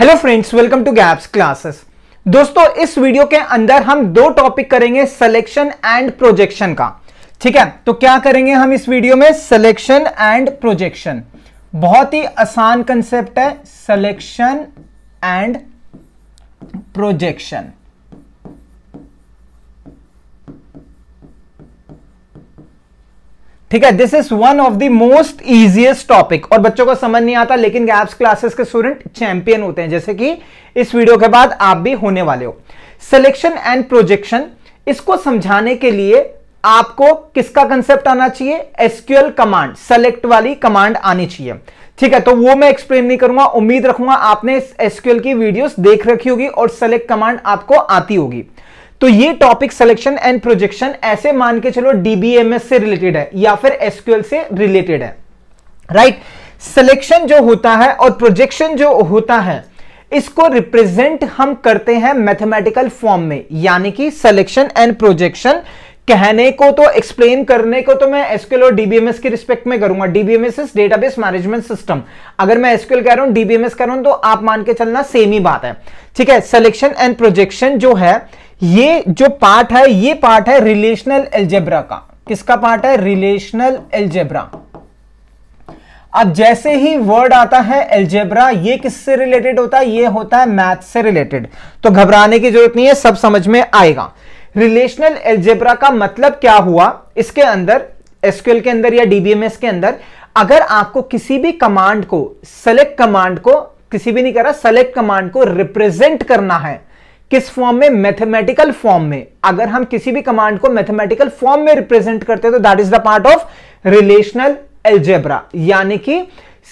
Hello friends welcome to gaps classes दोस्तों इस video के अंदर हम दो टॉपिक करेंगे सिलेक्शन एंड प्रोजेक्शन का ठीक है तो क्या करेंगे हम इस वीडियो में सिलेक्शन एंड प्रोजेक्शन बहुत ही आसान कंसेप्ट है सिलेक्शन एंड प्रोजेक्शन ठीक है this is one of the most easiest topic और बच्चों को समझ नहीं आता लेकिन गैप्स क्लासेस के स्टूडेंट चैंपियन होते हैं जैसे कि इस वीडियो के बाद आप भी होने वाले हो सिलेक्शन एंड प्रोजेक्शन इसको समझाने के लिए आपको किसका कंसेप्ट आना चाहिए एसक्यूएल कमांड सेलेक्ट वाली कमांड आनी चाहिए ठीक है तो वो मैं एक्सप्लेन नहीं करूंगा उम्मीद रखूंगा आपने एसक्यूएल की वीडियोस देख रखी होगी और सेलेक्ट कमांड आपको आती होगी तो ये टॉपिक सिलेक्शन एंड प्रोजेक्शन ऐसे मान के चलो डीबीएमएस से रिलेटेड है या फिर एसक्यूएल से रिलेटेड है राइट right? सिलेक्शन जो होता है और प्रोजेक्शन जो होता है इसको रिप्रेजेंट हम करते हैं मैथमेटिकल फॉर्म में यानी कि सिलेक्शन एंड प्रोजेक्शन कहने को तो एक्सप्लेन करने को तो मैं एसक्यूएल और डीबीएमएस की रिस्पेक्ट में करूंगा DBMS is database management system अगर मैं एसक्यूएल कह रहा हूं डीबीएमएस कह रहा हूं तो आप मान के चलना सेम ही बात है ठीक है सिलेक्शन एंड प्रोजेक्शन जो है ये जो पार्ट है ये पार्ट है रिलेशनल एल्जेब्रा का किसका पार्ट है रिलेशनल एल्जेब्रा अब जैसे ही वर्ड आता है एल्जेब्रा ये किससे रिलेटेड होता है ये होता है मैथ से रिलेटेड तो घबराने की जरूरत नहीं है सब समझ में आएगा रिलेशनल एल्जेब्रा का मतलब क्या हुआ इसके अंदर एसक्यूएल के अंदर या डीबीएमएस के अंदर अगर आपको किसी भी कमांड को सेलेक्ट कमांड को किसी भी नहीं कर रहा सेलेक्ट कमांड को रिप्रेजेंट करना है किस फॉर्म में मैथमेटिकल फॉर्म में अगर हम किसी भी कमांड को मैथमेटिकल फॉर्म में रिप्रेजेंट करते हैं तो that is the part of relational algebra यानी कि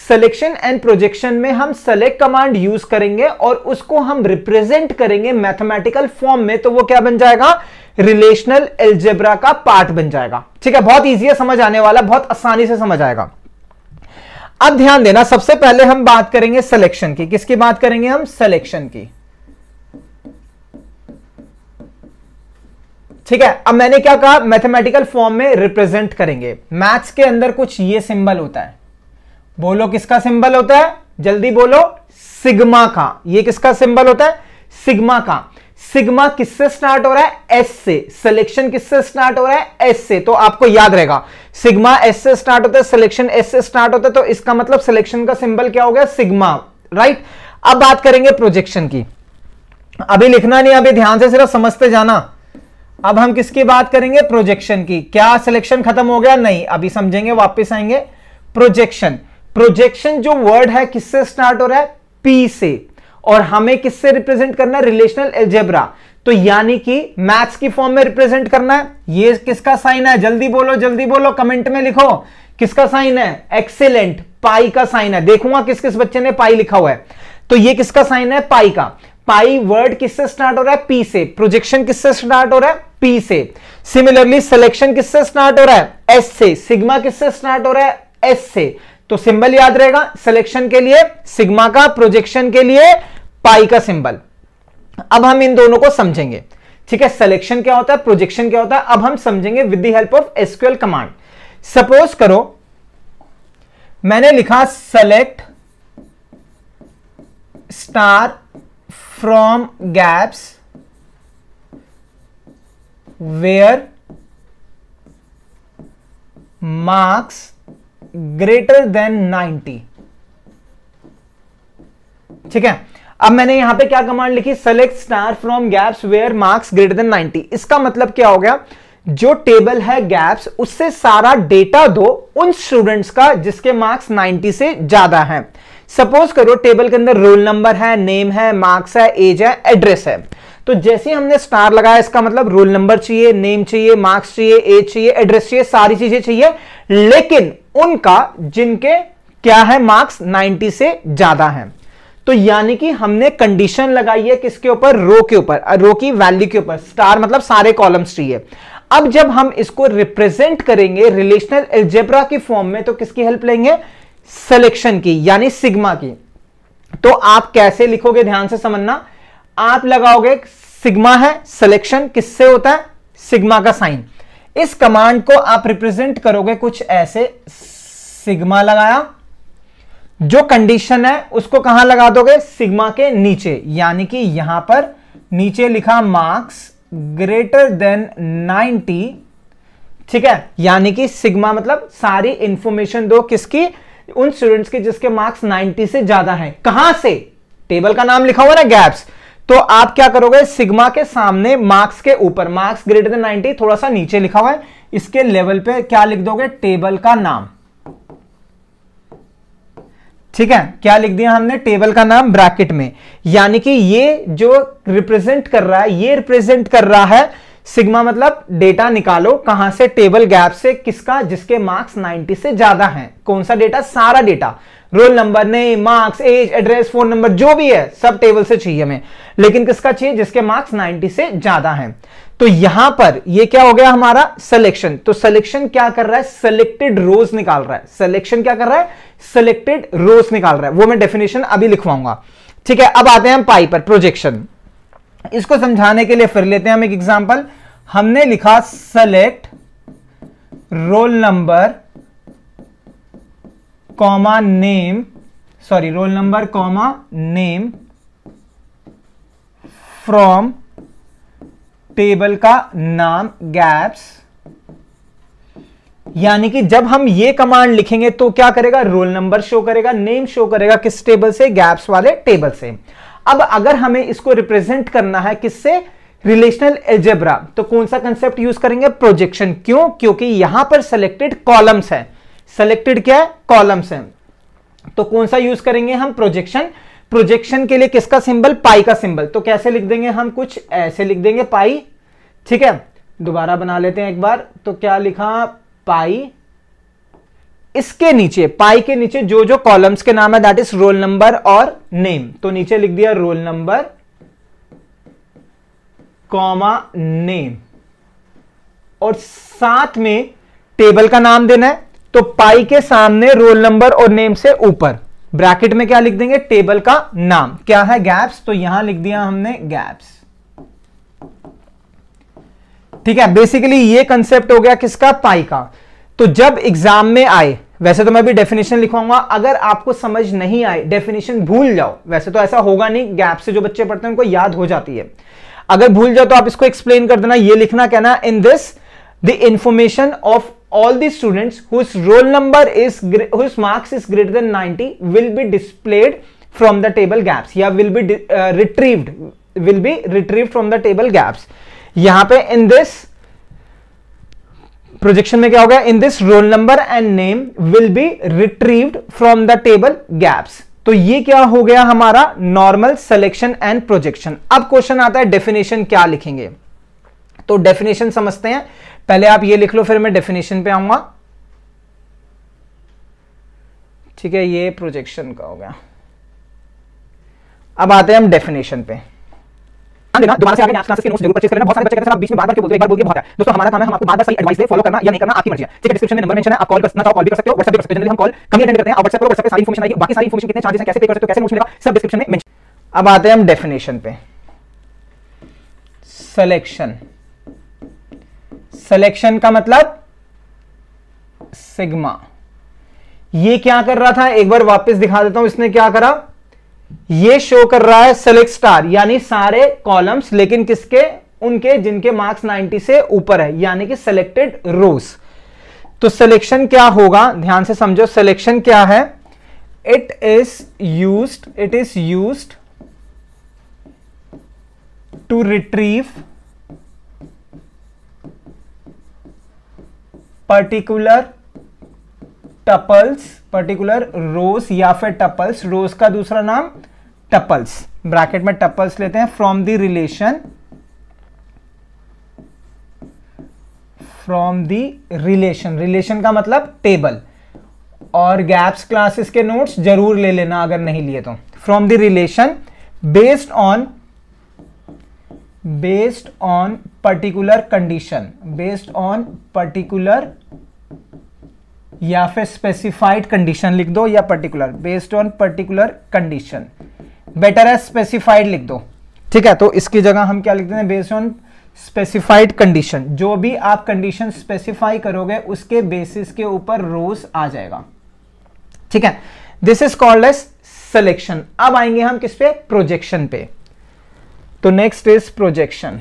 सिलेक्शन एंड प्रोजेक्शन में हम सेलेक्ट कमांड यूज करेंगे और उसको हम रिप्रेजेंट करेंगे मैथमेटिकल फॉर्म में तो वो क्या बन जाएगा रिलेशनल एल्जेब्रा का पार्ट बन जाएगा ठीक है बहुत ईजी है समझ आने वाला बहुत आसानी से समझ आएगा अब ध्यान देना सबसे पहले हम बात करेंगे सिलेक्शन की किसकी बात करेंगे हम सिलेक्शन की ठीक है अब मैंने क्या कहा मैथमेटिकल फॉर्म में रिप्रेजेंट करेंगे मैथ्स के अंदर कुछ ये सिंबल होता है बोलो किसका सिंबल होता है जल्दी बोलो सिग्मा का ये किसका सिंबल होता है सिग्मा का सिग्मा किससे स्टार्ट हो रहा है एस से सिलेक्शन किससे स्टार्ट हो रहा है एस से तो आपको याद रहेगा सिग्मा एस से स्टार्ट होता है सिलेक्शन एस से स्टार्ट होता है तो इसका मतलब सिलेक्शन का सिंबल क्या हो गया सिग्मा राइट अब बात करेंगे प्रोजेक्शन की अभी लिखना नहीं अभी ध्यान से सिर्फ समझते जाना अब हम किसकी बात करेंगे प्रोजेक्शन की क्या सिलेक्शन खत्म हो गया नहीं अभी समझेंगे वापस आएंगे प्रोजेक्शन प्रोजेक्शन जो वर्ड है किससे स्टार्ट हो रहा है पी से और हमें किससे रिप्रेजेंट करना है रिलेशनल एल्जेब्रा तो यानी कि मैथ्स की फॉर्म में रिप्रेजेंट करना है ये किसका साइन है जल्दी बोलो जल्दी बोलो कमेंट में लिखो किसका साइन है एक्सेलेंट पाई का साइन है देखूंगा किस किस बच्चे ने पाई लिखा हुआ है तो ये किसका साइन है पाई का पाई वर्ड किससे स्टार्ट हो रहा है पी से प्रोजेक्शन किससे स्टार्ट हो रहा है पी से सिमिलरली सिलेक्शन किससे स्टार्ट हो रहा है एस से सिग्मा किससे स्टार्ट हो रहा है एस से तो सिंबल याद रहेगा सिलेक्शन के लिए सिग्मा का प्रोजेक्शन के लिए पाई का सिंबल अब हम इन दोनों को समझेंगे ठीक है सिलेक्शन क्या होता है प्रोजेक्शन क्या होता है अब हम समझेंगे with the help of SQL command suppose करो मैंने लिखा select star from gaps where marks greater than 90 ठीक है अब मैंने यहां पे क्या कमांड लिखी select star from gaps where marks greater than 90 इसका मतलब क्या हो गया जो टेबल है गैप्स उससे सारा डेटा दो उन स्टूडेंट्स का जिसके मार्क्स 90 से ज्यादा हैं सपोज करो टेबल के अंदर रोल नंबर है नेम है मार्क्स है एज है एड्रेस है तो जैसे हमने स्टार लगाया इसका मतलब रोल नंबर चाहिए नेम चाहिए मार्क्स चाहिए एज चाहिए एड्रेस चाहिए सारी चीजें चाहिए लेकिन उनका जिनके क्या है मार्क्स 90 से ज्यादा है तो यानी कि हमने कंडीशन लगाई है किसके ऊपर रो के ऊपर रो की वैल्यू के ऊपर स्टार मतलब सारे कॉलम्स चाहिए अब जब हम इसको रिप्रेजेंट करेंगे रिलेशनल एल्जेब्रा के फॉर्म में तो किसकी हेल्प लेंगे सिलेक्शन की यानी सिग्मा की तो आप कैसे लिखोगे ध्यान से समझना आप लगाओगे सिग्मा है सिलेक्शन किससे होता है सिग्मा का साइन इस कमांड को आप रिप्रेजेंट करोगे कुछ ऐसे सिग्मा लगाया जो कंडीशन है उसको कहां लगा दोगे सिग्मा के नीचे यानी कि यहां पर नीचे लिखा मार्क्स ग्रेटर देन 90 ठीक है यानी कि सिग्मा मतलब सारी इंफॉर्मेशन दो किसकी उन स्टूडेंट्स के जिसके मार्क्स 90 से ज्यादा हैं कहां से टेबल का नाम लिखा हुआ ना गैप्स तो आप क्या करोगे सिग्मा के सामने मार्क्स के ऊपर मार्क्स ग्रेटर देन 90 थोड़ा सा नीचे लिखा हुआ है इसके लेवल पे क्या लिख दोगे टेबल का नाम ठीक है क्या लिख दिया हमने टेबल का नाम ब्रैकेट में यानी कि ये जो रिप्रेजेंट कर रहा है ये रिप्रेजेंट कर रहा है सिग्मा मतलब डेटा निकालो कहां से टेबल गैप से किसका जिसके मार्क्स 90 से ज्यादा हैं कौन सा डेटा सारा data roll number name marks age address phone number जो भी है सब टेबल से चाहिए हमें लेकिन किसका चाहिए जिसके मार्क्स 90 से ज्यादा हैं तो यहां पर ये क्या हो गया हमारा सिलेक्शन तो सिलेक्शन क्या कर रहा है सिलेक्टेड रोज निकाल रहा है सिलेक्शन क्या कर रहा है सिलेक्टेड रोज निकाल रहा है वो मैं डेफिनेशन अभी लिखवाऊंगा ठीक है अब आते हैं हम पाई पर प्रोजेक्शन इसको समझाने के लिए फिर लेते हैं हम एक एग्जाम्पल हमने लिखा select roll number comma name sorry roll number comma name from table का नाम गैप्स यानी कि जब हम ये कमांड लिखेंगे तो क्या करेगा रोल नंबर शो करेगा नेम शो करेगा किस टेबल से गैप्स वाले टेबल से अब अगर हमें इसको रिप्रेजेंट करना है किससे रिलेशनल एल्जेब्रा तो कौन सा कंसेप्ट यूज करेंगे प्रोजेक्शन क्यों क्योंकि यहां पर सिलेक्टेड कॉलम्स है सिलेक्टेड क्या है कॉलम्स है तो कौन सा यूज करेंगे हम प्रोजेक्शन प्रोजेक्शन के लिए किसका सिंबल पाई का सिंबल तो कैसे लिख देंगे हम कुछ ऐसे लिख देंगे पाई ठीक है दोबारा बना लेते हैं एक बार तो क्या लिखा पाई इसके नीचे पाई के नीचे जो जो कॉलम्स के नाम है दैट इज रोल नंबर और नेम तो नीचे लिख दिया रोल नंबर कॉमा नेम और साथ में टेबल का नाम देना है तो पाई के सामने रोल नंबर और नेम से ऊपर ब्रैकेट में क्या लिख देंगे टेबल का नाम क्या है गैप्स तो यहां लिख दिया हमने गैप्स ठीक है बेसिकली ये कंसेप्ट हो गया किसका पाई का तो जब एग्जाम में आए वैसे तो मैं भी डेफिनेशन लिखवाऊंगा अगर आपको समझ नहीं आए डेफिनेशन भूल जाओ वैसे तो ऐसा होगा नहीं गैप से जो बच्चे पढ़ते हैं उनको याद हो जाती है अगर भूल जाओ तो आप इसको एक्सप्लेन कर देना ये लिखना कहना in this the information of all the students whose roll number is whose marks is greater than 90 will be displayed from the table gaps या will be retrieved will be retrieve from the table gaps यहां पे in this projection में क्या होगा in this roll number and name will be retrieved from the table gaps तो ये क्या हो गया हमारा नॉर्मल सिलेक्शन एंड प्रोजेक्शन अब क्वेश्चन आता है डेफिनेशन क्या लिखेंगे तो डेफिनेशन समझते हैं पहले आप ये लिख लो फिर मैं डेफिनेशन पे आऊंगा ठीक है ये प्रोजेक्शन का हो गया अब आते हैं हम डेफिनेशन पे ध्यान हाँ, देना दोबारा से आगे क्लासेस के नोट्स जरूर करना बहुत सारे बच्चे कहते हैं बीच में बार बार बोलते एक बार बोल बहुत है दोस्तों हमारा काम है हम आपको बार बार सही एडवाइस फॉलो करना या नहीं करना आपकी मर्जी है ठीक है डिस्क्रिप्शन में नंबर मेंशन है आप कॉल कर सकते हो व्हाट्सएप कर सकते हो जनरली हम कॉल कम अटेंड करते हैं व्हाट्सएप व्हाट्सएप पे सारी इन्फॉर्मेशन आएगी बाकी सारी इन्फॉर्मेशन कितने चार्जेस हैं कैसे पे हो कैसे नोट्स मिलेगा सब डिस्क्रिप्शन में अब आते हैं हम डेफिनेशन पे सिलेक्शन सिलेक्शन का मतलब सिग्मा ये क्या कर रहा था एक बार वापस दिखा देता हूं इसने क्या करा ये शो कर रहा है सेलेक्ट स्टार यानी सारे कॉलम्स लेकिन किसके उनके जिनके मार्क्स 90 से ऊपर है यानी कि सिलेक्टेड रोज तो सिलेक्शन क्या होगा ध्यान से समझो सिलेक्शन क्या है it is use it is use to retrieve particular tuples particular rows या फिर टपल्स रोज का दूसरा नाम टपल्स ब्रैकेट में टपल्स लेते हैं from the relation from the relation relation का मतलब टेबल और गैप्स क्लासेस के नोट्स जरूर ले लेना अगर नहीं लिए तो from the relation based on based on particular condition based on particular या फिर स्पेसिफाइड कंडीशन लिख दो या particular based on particular condition better है स्पेसिफाइड लिख दो ठीक है तो इसकी जगह हम क्या लिख देते हैं बेस्ड ऑन स्पेसिफाइड कंडीशन जो भी आप कंडीशन स्पेसिफाई करोगे उसके बेसिस के ऊपर रोज आ जाएगा ठीक है this is called as selection अब आएंगे हम किस पे प्रोजेक्शन पे तो नेक्स्ट इज प्रोजेक्शन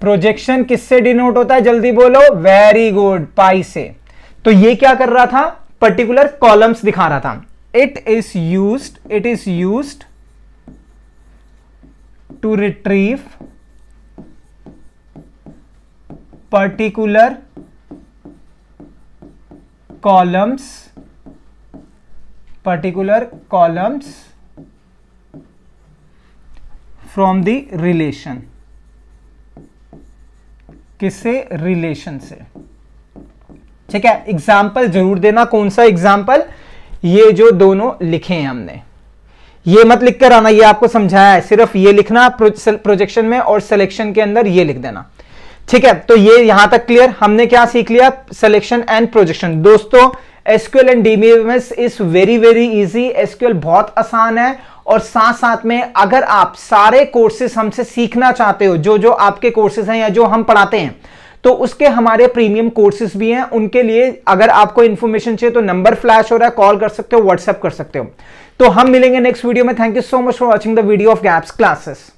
प्रोजेक्शन किससे डिनोट होता है जल्दी बोलो वेरी गुड पाई से तो ये क्या कर रहा था पर्टिकुलर कॉलम्स दिखा रहा था it is use it is use to retrieve particular columns particular columns from the relation किससे रिलेशन से ठीक है एग्जाम्पल जरूर देना कौन सा एग्जाम्पल ये जो दोनों लिखे हैं हमने ये मत लिख कर आना ये आपको समझाया है सिर्फ ये लिखना प्रोजेक्शन में और सिलेक्शन के अंदर ये लिख देना ठीक है तो ये यहां तक क्लियर हमने क्या सीख लिया सिलेक्शन एंड प्रोजेक्शन दोस्तों SQL and DBMS is very very easy SQL बहुत आसान है और साथ साथ में अगर आप सारे कोर्सेज हमसे सीखना चाहते हो जो जो आपके कोर्सेज हैं या जो हम पढ़ाते हैं तो उसके हमारे प्रीमियम कोर्सेज भी हैं उनके लिए अगर आपको इन्फॉर्मेशन चाहिए तो नंबर फ्लैश हो रहा है कॉल कर सकते हो व्हाट्सएप कर सकते हो तो हम मिलेंगे नेक्स्ट वीडियो में thank you so much for watching the video of gaps classes